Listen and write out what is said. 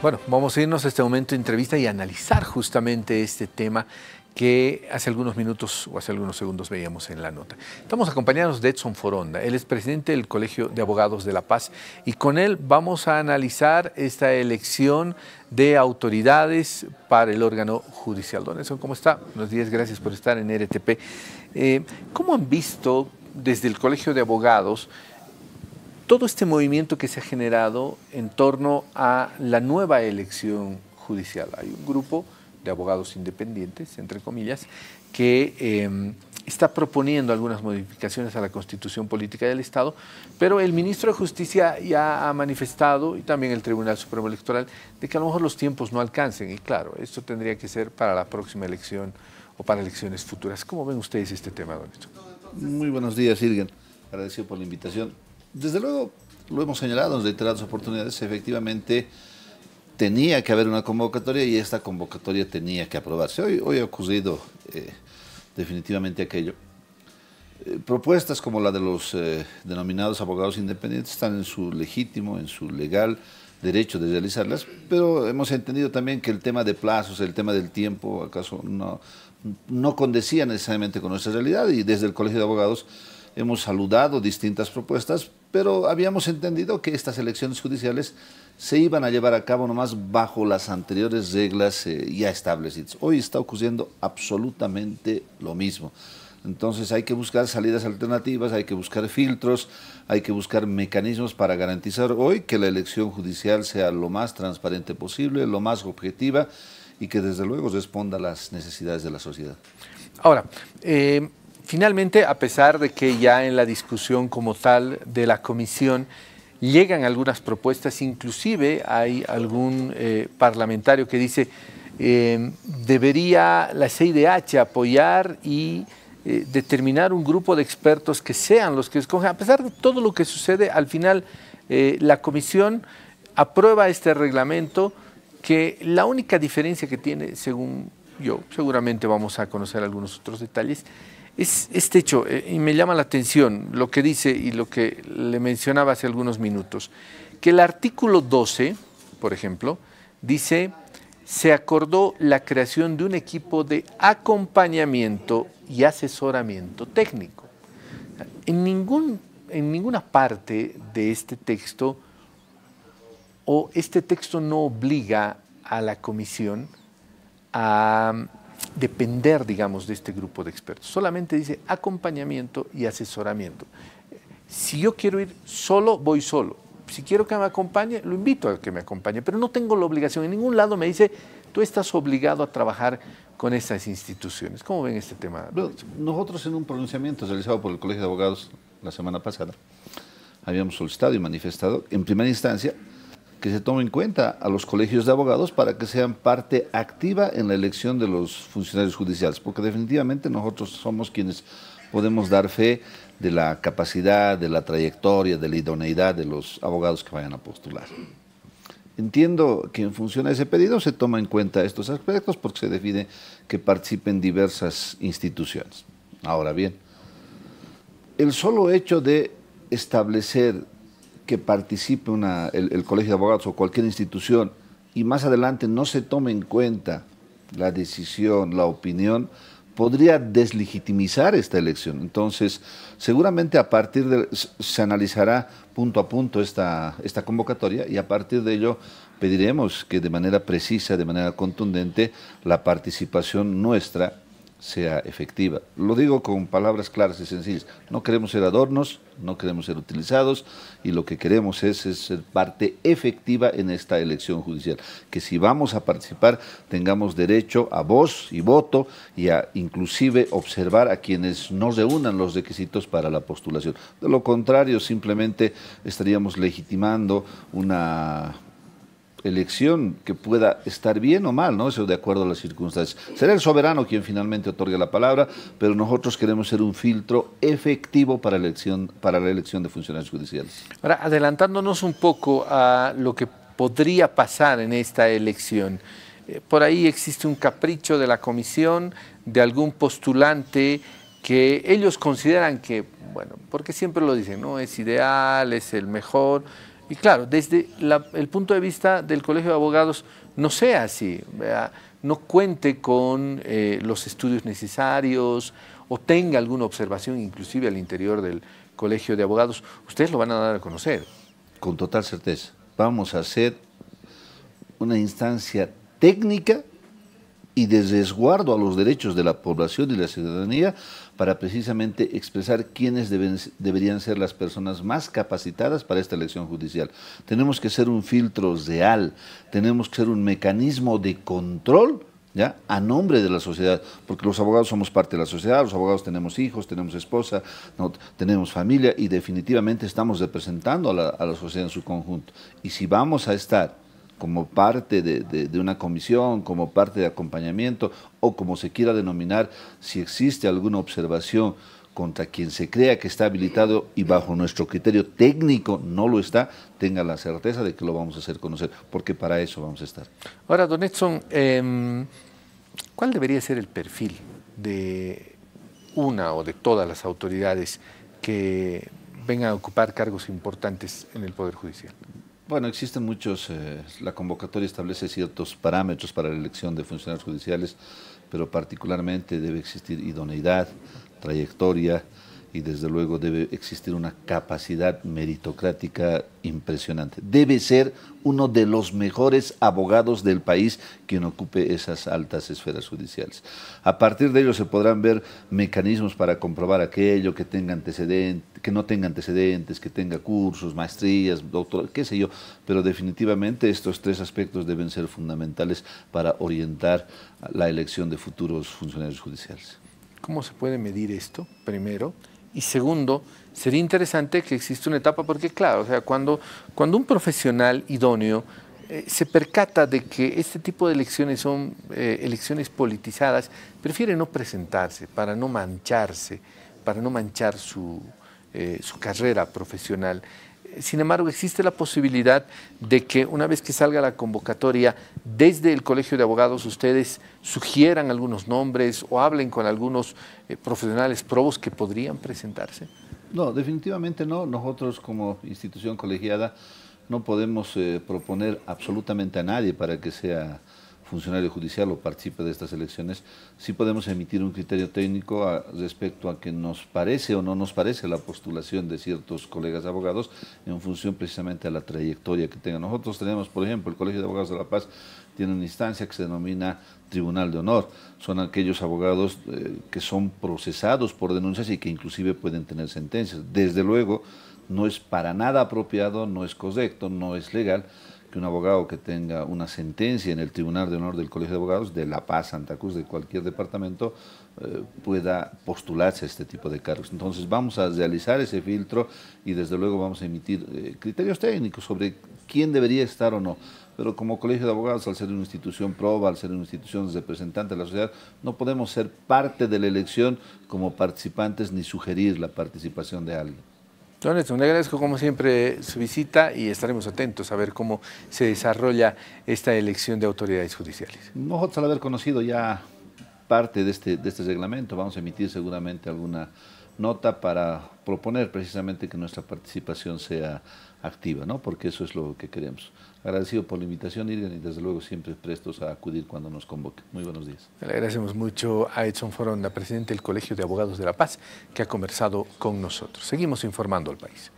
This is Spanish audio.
Bueno, vamos a irnos a este momento de entrevista y analizar justamente este tema que hace algunos minutos o hace algunos segundos veíamos en la nota. Estamos acompañados de Edson Foronda, él es presidente del Colegio de Abogados de La Paz y con él vamos a analizar esta elección de autoridades para el órgano judicial. Don Edson, ¿cómo está? Buenos días, gracias por estar en RTP. Eh, ¿Cómo han visto desde el Colegio de Abogados todo este movimiento que se ha generado en torno a la nueva elección judicial. Hay un grupo de abogados independientes, entre comillas, que em, está proponiendo algunas modificaciones a la constitución política del Estado, pero el ministro de Justicia ya ha manifestado, y también el Tribunal Supremo Electoral, de que a lo mejor los tiempos no alcancen. Y claro, esto tendría que ser para la próxima elección o para elecciones futuras. ¿Cómo ven ustedes este tema, don Muy buenos días, Irgen. Agradecido por la invitación. Desde luego, lo hemos señalado en reiteradas oportunidades, efectivamente tenía que haber una convocatoria y esta convocatoria tenía que aprobarse. Hoy, ha ocurrido eh, definitivamente aquello. Eh, propuestas como la de los eh, denominados abogados independientes están en su legítimo, en su legal derecho de realizarlas, pero hemos entendido también que el tema de plazos, el tema del tiempo, acaso no, no condecía necesariamente con nuestra realidad y desde el Colegio de Abogados hemos saludado distintas propuestas, pero habíamos entendido que estas elecciones judiciales se iban a llevar a cabo nomás bajo las anteriores reglas eh, ya establecidas. Hoy está ocurriendo absolutamente lo mismo. Entonces hay que buscar salidas alternativas, hay que buscar filtros, hay que buscar mecanismos para garantizar hoy que la elección judicial sea lo más transparente posible, lo más objetiva y que desde luego responda a las necesidades de la sociedad. Ahora, eh, finalmente, a pesar de que ya en la discusión como tal de la comisión llegan algunas propuestas, inclusive hay algún eh, parlamentario que dice, em, debería la CIDH apoyar y eh, determinar un grupo de expertos que sean los que escogen, A pesar de todo lo que sucede, al final eh, la comisión aprueba este reglamento que la única diferencia que tiene, según yo, seguramente vamos a conocer algunos otros detalles, es este hecho, eh, y me llama la atención lo que dice y lo que le mencionaba hace algunos minutos, que el artículo 12, por ejemplo, dice, se acordó la creación de un equipo de acompañamiento y asesoramiento técnico. En, ningún, en ninguna parte de este texto, o este texto no obliga a la comisión a depender, digamos, de este grupo de expertos. Solamente dice acompañamiento y asesoramiento. Si yo quiero ir solo, voy solo. Si quiero que me acompañe, lo invito a que me acompañe, pero no tengo la obligación. En ningún lado me dice, tú estás obligado a trabajar con estas instituciones. ¿Cómo ven este tema? Nosotros en un pronunciamiento realizado por el Colegio de Abogados la semana pasada, habíamos solicitado y manifestado en primera instancia que se tome en cuenta a los colegios de abogados para que sean parte activa en la elección de los funcionarios judiciales, porque definitivamente nosotros somos quienes podemos dar fe de la capacidad, de la trayectoria, de la idoneidad de los abogados que vayan a postular. Entiendo que en función de ese pedido se toma en cuenta estos aspectos porque se define que participen diversas instituciones. Ahora bien, el solo hecho de establecer que participe una, el, Colegio de Abogados o cualquier institución y más adelante no se tome en cuenta la decisión, la opinión, podría deslegitimizar esta elección. Entonces, seguramente a partir de, se analizará punto a punto esta convocatoria y a partir de ello pediremos que de manera precisa, de manera contundente, la participación nuestra sea efectiva. Lo digo con palabras claras y sencillas. No queremos ser adornos, no queremos ser utilizados y lo que queremos es, ser parte efectiva en esta elección judicial. Que si vamos a participar tengamos derecho a voz y voto y a inclusive observar a quienes no reúnan los requisitos para la postulación. De lo contrario, simplemente estaríamos legitimando una elección que pueda estar bien o mal, ¿no? Eso de acuerdo a las circunstancias. Será el soberano quien finalmente otorgue la palabra, pero nosotros queremos ser un filtro efectivo para, elección, para la elección de funcionarios judiciales. Ahora, adelantándonos un poco a lo que podría pasar en esta elección. Eh, por ahí existe un capricho de la comisión, de algún postulante que ellos consideran que, bueno, porque siempre lo dicen, ¿no? Es ideal, es el mejor, y claro, desde el punto de vista del Colegio de Abogados, no sea así, no cuente con eh, los estudios necesarios o tenga alguna observación inclusive al interior del Colegio de Abogados, ustedes lo van a dar a conocer. Con total certeza. Vamos a hacer una instancia técnica y de resguardo a los derechos de la población y la ciudadanía para precisamente expresar quiénes deberían ser las personas más capacitadas para esta elección judicial. Tenemos que ser un filtro real, tenemos que ser un mecanismo de control ¿Ya? a nombre de la sociedad, porque los abogados somos parte de la sociedad, los abogados tenemos hijos, tenemos esposa, no, tenemos familia y definitivamente estamos representando a la, a la sociedad en su conjunto. Y si vamos a estar como parte de, una comisión, como parte de acompañamiento o como se quiera denominar, si existe alguna observación contra quien se crea que está habilitado y bajo nuestro criterio técnico no lo está, tenga la certeza de que lo vamos a hacer conocer, porque para eso vamos a estar. Ahora, don Edson, em, ¿cuál debería ser el perfil de una o de todas las autoridades que vengan a ocupar cargos importantes en el Poder Judicial? Bueno, existen muchos, eh, la convocatoria establece ciertos parámetros para la elección de funcionarios judiciales, pero particularmente debe existir idoneidad, trayectoria, y desde luego debe existir una capacidad meritocrática impresionante. Debe ser uno de los mejores abogados del país quien ocupe esas altas esferas judiciales. A partir de ello se podrán ver mecanismos para comprobar aquello que tenga antecedentes, que no tenga antecedentes, que tenga cursos, maestrías, doctor, qué sé yo, pero definitivamente estos tres aspectos deben ser fundamentales para orientar la elección de futuros funcionarios judiciales. ¿Cómo se puede medir esto? Primero, y segundo, sería interesante que exista una etapa, porque claro, o sea, cuando, cuando un profesional idóneo eh, se percata de que este tipo de elecciones son eh, elecciones politizadas, prefiere no presentarse para no mancharse, para no manchar su, eh, su carrera profesional sin embargo, existe la posibilidad de que una vez que salga la convocatoria, desde el Colegio de Abogados ustedes sugieran algunos nombres o hablen con algunos eh, profesionales probos que podrían presentarse. No, definitivamente no. Nosotros como institución colegiada no podemos eh, proponer absolutamente a nadie para que sea funcionario judicial o participe de estas elecciones, sí podemos emitir un criterio técnico respecto a que nos parece o no nos parece la postulación de ciertos colegas abogados en función precisamente a la trayectoria que tengan. Nosotros tenemos, por ejemplo, el Colegio de Abogados de La Paz tiene una instancia que se denomina Tribunal de Honor. Son aquellos abogados eh, que son procesados por denuncias y que inclusive pueden tener sentencias. Desde luego, no es para nada apropiado, no es correcto, no es legal que un abogado que tenga una sentencia en el Tribunal de Honor del Colegio de Abogados de La Paz, Santa Cruz, de cualquier departamento, eh, pueda postularse a este tipo de cargos. Entonces vamos a realizar ese filtro y desde luego vamos a emitir eh, criterios técnicos sobre quién debería estar o no. Pero como Colegio de Abogados, al ser una institución proba, al ser una institución representante de la sociedad, no podemos ser parte de la elección como participantes ni sugerir la participación de alguien. Don Edson, le agradezco como siempre su visita y estaremos atentos a ver cómo se desarrolla esta elección de autoridades judiciales. Nosotros al haber conocido ya parte de este, de este reglamento vamos a emitir seguramente alguna nota para proponer precisamente que nuestra participación sea activa, ¿no? porque eso es lo que queremos. Agradecido por la invitación, Irgen, y desde luego siempre prestos a acudir cuando nos convoque. Muy buenos días. Le agradecemos mucho a Edson Foronda, presidente del Colegio de Abogados de La Paz, que ha conversado con nosotros. Seguimos informando al país.